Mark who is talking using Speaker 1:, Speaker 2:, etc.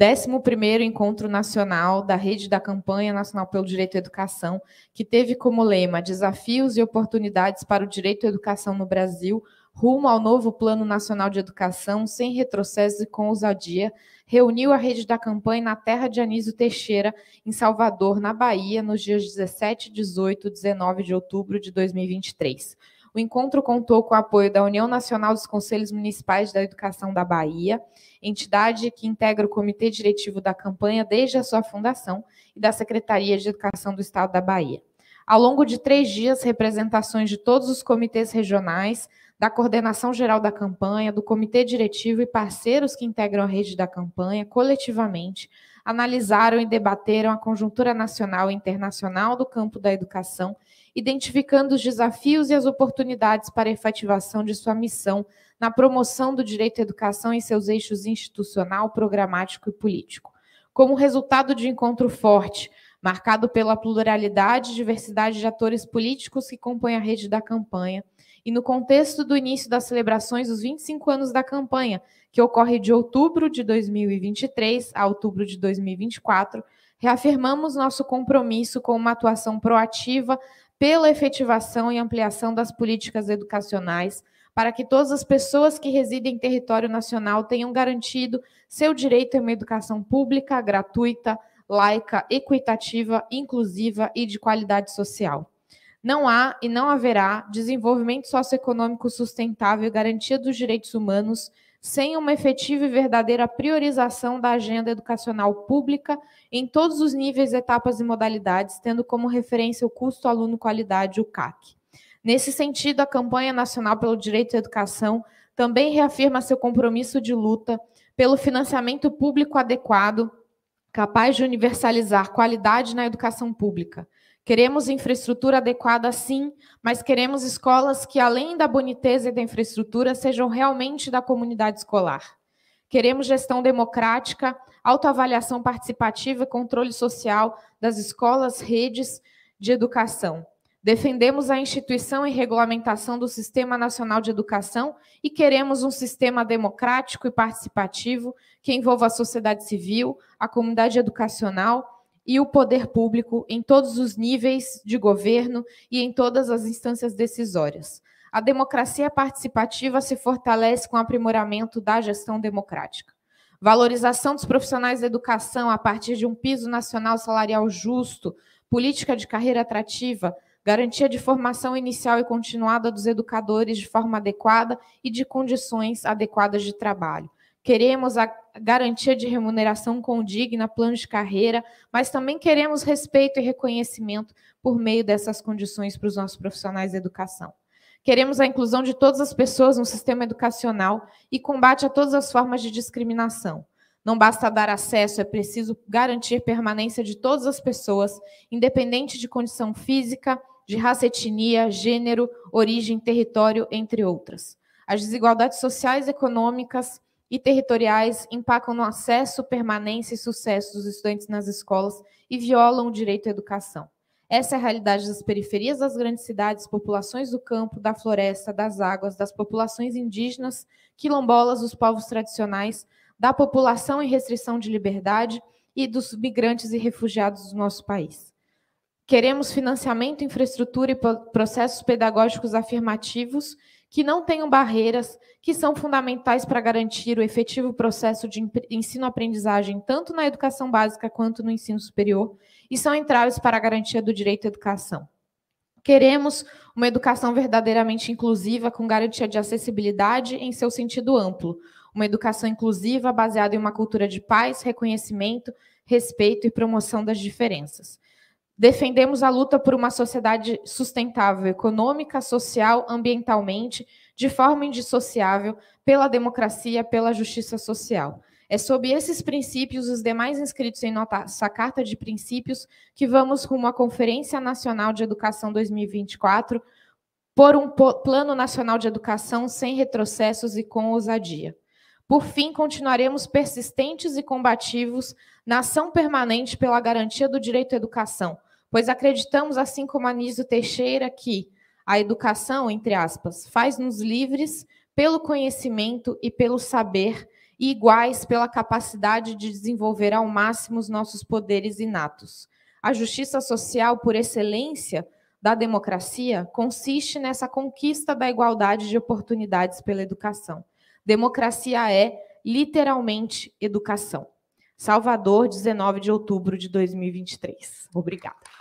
Speaker 1: 11 Encontro Nacional da Rede da Campanha Nacional pelo Direito à Educação, que teve como lema Desafios e oportunidades para o direito à educação no Brasil, rumo ao novo Plano Nacional de Educação, sem retrocesso e com ousadia, reuniu a rede da campanha na terra de Anísio Teixeira, em Salvador, na Bahia, nos dias 17, 18 e 19 de outubro de 2023. O encontro contou com o apoio da União Nacional dos Conselhos Municipais da Educação da Bahia, entidade que integra o comitê diretivo da campanha desde a sua fundação e da Secretaria de Educação do Estado da Bahia. Ao longo de três dias, representações de todos os comitês regionais, da coordenação geral da campanha, do comitê diretivo e parceiros que integram a rede da campanha, coletivamente, analisaram e debateram a conjuntura nacional e internacional do campo da educação, identificando os desafios e as oportunidades para a efetivação de sua missão na promoção do direito à educação em seus eixos institucional, programático e político. Como resultado de encontro forte, marcado pela pluralidade e diversidade de atores políticos que compõem a rede da campanha, e no contexto do início das celebrações dos 25 anos da campanha, que ocorre de outubro de 2023 a outubro de 2024, reafirmamos nosso compromisso com uma atuação proativa pela efetivação e ampliação das políticas educacionais para que todas as pessoas que residem em território nacional tenham garantido seu direito a uma educação pública, gratuita, laica, equitativa, inclusiva e de qualidade social. Não há e não haverá desenvolvimento socioeconômico sustentável e garantia dos direitos humanos sem uma efetiva e verdadeira priorização da agenda educacional pública em todos os níveis, etapas e modalidades, tendo como referência o custo aluno qualidade, o CAC. Nesse sentido, a campanha nacional pelo direito à educação também reafirma seu compromisso de luta pelo financiamento público adequado capaz de universalizar qualidade na educação pública. Queremos infraestrutura adequada, sim, mas queremos escolas que, além da boniteza e da infraestrutura, sejam realmente da comunidade escolar. Queremos gestão democrática, autoavaliação participativa e controle social das escolas, redes de educação. Defendemos a instituição e regulamentação do Sistema Nacional de Educação e queremos um sistema democrático e participativo que envolva a sociedade civil, a comunidade educacional e o poder público em todos os níveis de governo e em todas as instâncias decisórias. A democracia participativa se fortalece com o aprimoramento da gestão democrática. Valorização dos profissionais da educação a partir de um piso nacional salarial justo, política de carreira atrativa, garantia de formação inicial e continuada dos educadores de forma adequada e de condições adequadas de trabalho. Queremos a garantia de remuneração condigna, plano de carreira, mas também queremos respeito e reconhecimento por meio dessas condições para os nossos profissionais de educação. Queremos a inclusão de todas as pessoas no sistema educacional e combate a todas as formas de discriminação. Não basta dar acesso, é preciso garantir permanência de todas as pessoas, independente de condição física, de raça, etnia, gênero, origem, território, entre outras. As desigualdades sociais, econômicas e territoriais impactam no acesso, permanência e sucesso dos estudantes nas escolas e violam o direito à educação. Essa é a realidade das periferias das grandes cidades, populações do campo, da floresta, das águas, das populações indígenas, quilombolas, dos povos tradicionais, da população em restrição de liberdade e dos migrantes e refugiados do nosso país. Queremos financiamento, infraestrutura e processos pedagógicos afirmativos que não tenham barreiras, que são fundamentais para garantir o efetivo processo de ensino-aprendizagem, tanto na educação básica quanto no ensino superior, e são entraves para a garantia do direito à educação. Queremos uma educação verdadeiramente inclusiva, com garantia de acessibilidade em seu sentido amplo, uma educação inclusiva baseada em uma cultura de paz, reconhecimento, respeito e promoção das diferenças. Defendemos a luta por uma sociedade sustentável, econômica, social, ambientalmente, de forma indissociável, pela democracia, pela justiça social. É sob esses princípios, os demais inscritos em nossa Carta de Princípios, que vamos rumo à Conferência Nacional de Educação 2024, por um Plano Nacional de Educação sem retrocessos e com ousadia. Por fim, continuaremos persistentes e combativos na ação permanente pela garantia do direito à educação, pois acreditamos, assim como Anísio Teixeira, que a educação, entre aspas, faz-nos livres pelo conhecimento e pelo saber, e iguais pela capacidade de desenvolver ao máximo os nossos poderes inatos. A justiça social, por excelência, da democracia consiste nessa conquista da igualdade de oportunidades pela educação. Democracia é literalmente educação. Salvador, 19 de outubro de 2023. Obrigada.